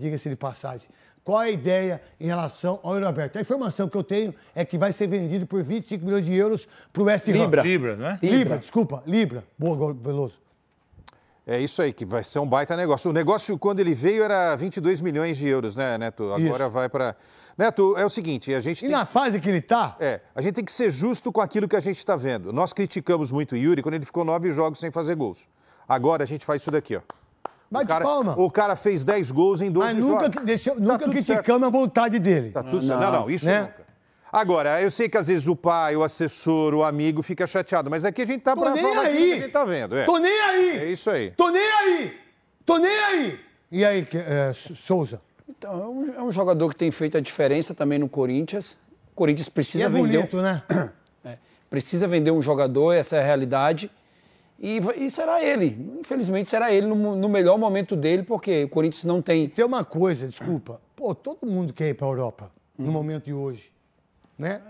diga-se de passagem. Qual a ideia em relação ao euro aberto? A informação que eu tenho é que vai ser vendido por 25 milhões de euros para o West Ham. Libra. Libra, não é? Libra, Libra desculpa. Libra. Boa, Veloso. É isso aí, que vai ser um baita negócio. O negócio, quando ele veio, era 22 milhões de euros, né, Neto? Agora isso. vai para... Neto, é o seguinte, a gente... E na que... fase que ele está? É, a gente tem que ser justo com aquilo que a gente está vendo. Nós criticamos muito o Yuri quando ele ficou nove jogos sem fazer gols. Agora a gente faz isso daqui, ó. Bate o cara, palma. O cara fez 10 gols em 12 Mas nunca, jogos. Deixa, tá nunca criticamos a vontade dele. Tá tudo certo. Não, não, isso né? nunca. Agora, eu sei que às vezes o pai, o assessor, o amigo fica chateado, mas aqui é a gente tá Tô nem aí. a gente tá vendo. É. Tô nem aí. É isso aí. Tô nem aí. Tô nem aí. E aí, é, Souza? Então, é um, é um, jogador que tem feito a diferença também no Corinthians. O Corinthians precisa e é vender. Bonito, né? É, precisa vender um jogador, essa é a realidade. E, e, será ele. Infelizmente, será ele no, no, melhor momento dele, porque o Corinthians não tem. Tem uma coisa, desculpa. Pô, todo mundo quer ir para a Europa no uhum. momento de hoje. Né?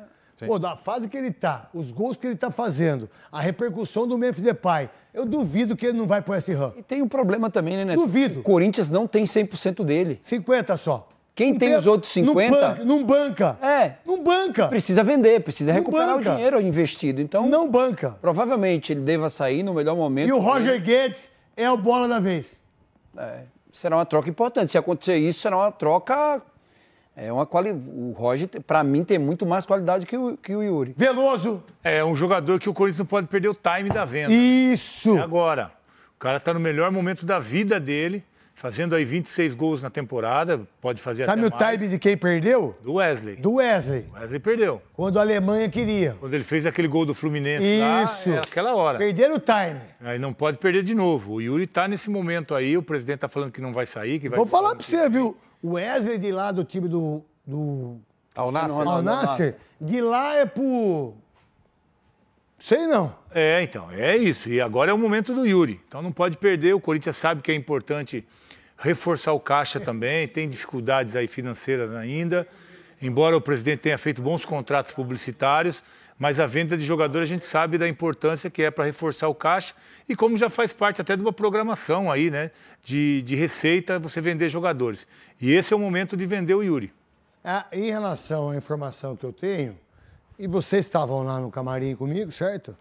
Pô, da fase que ele tá, os gols que ele tá fazendo, a repercussão do Memphis Depay, eu duvido que ele não vai para esse RAM. E tem um problema também, né, Neto? Duvido. O Corinthians não tem 100% dele. 50 só. Quem tem, tem, os outros 50. Não banca. É. Não banca. Precisa vender, precisa não recuperar banca. o dinheiro investido. Então. Não banca. Provavelmente ele deva sair no melhor momento. E o Roger ele... Guedes é o bola da vez. É. Será uma troca importante. Se acontecer isso, será uma troca. É uma quali... O Roger, para mim, tem muito mais qualidade que o, que o Yuri. Veloso! É, é um jogador que o Corinthians não pode perder o time da venda. Isso! E é agora. O cara está no melhor momento da vida dele fazendo aí 26 gols na temporada, pode fazer Sabe até o time de quem perdeu? Do Wesley. Do Wesley. O Wesley perdeu. Quando a Alemanha queria. Quando ele fez aquele gol do Fluminense Isso. lá, é aquela hora. Perderam o time. Aí não pode perder de novo. O Yuri tá nesse momento aí, o presidente tá falando que não vai sair, que vai... Vou falar pra você, viu? O Wesley de lá do time do... do... Al Nasser. Al Nasser. De lá é pro Sei não. É, então, é isso. E agora é o momento do Yuri. Então não pode perder. O Corinthians sabe que é importante reforçar o caixa é. também. Tem dificuldades aí financeiras ainda. Embora o presidente tenha feito bons contratos publicitários, mas a venda de jogador a gente sabe da importância que é para reforçar o caixa e como já faz parte até de uma programação aí, né? De, de receita, você vender jogadores. E esse é o momento de vender o Yuri. Ah, em relação à informação que eu tenho, e vocês estavam lá no camarim comigo, certo?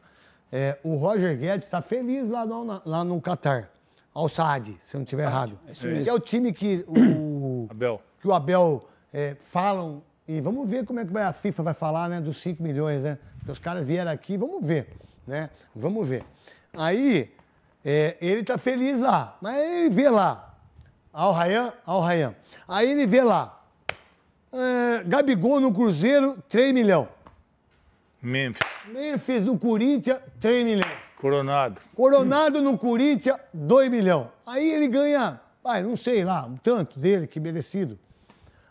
É, o Roger Guedes está feliz lá no, lá no Qatar. Al Saad, se eu não estiver errado. É que é o time que o Abel, que o Abel é, falam. E vamos ver como é que vai, a FIFA vai falar né, dos 5 milhões, né? Porque os caras vieram aqui, vamos ver. Né? Vamos ver. Aí, é, ele está feliz lá, mas ele vê lá. Al Rayan, Al Rayan. Aí ele vê lá. É, Gabigol no Cruzeiro, 3 milhões. Memphis. Memphis no Corinthians, 3 milhões. Coronado. Coronado no Corinthians, 2 milhões. Aí ele ganha, pai, não sei lá, um tanto dele, que merecido.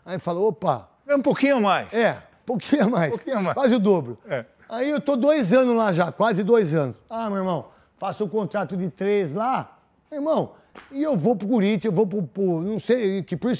Aí falou, opa. É um pouquinho mais. É, pouquinho mais. Um pouquinho mais. Quase o dobro. É. Aí eu tô dois anos lá já, quase dois anos. Ah, meu irmão, faço um contrato de três lá, irmão, e eu vou pro Corinthians, eu vou pro, pro não sei, que precisa.